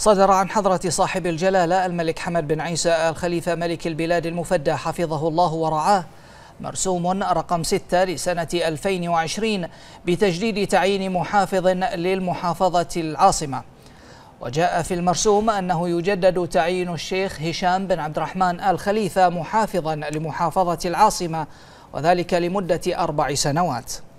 صدر عن حضرة صاحب الجلالة الملك حمد بن عيسى الخليفة ملك البلاد المفدى حفظه الله ورعاه مرسوم رقم 6 لسنة 2020 بتجديد تعيين محافظ للمحافظة العاصمة وجاء في المرسوم أنه يجدد تعيين الشيخ هشام بن عبد الرحمن الخليفة محافظا لمحافظة العاصمة وذلك لمدة أربع سنوات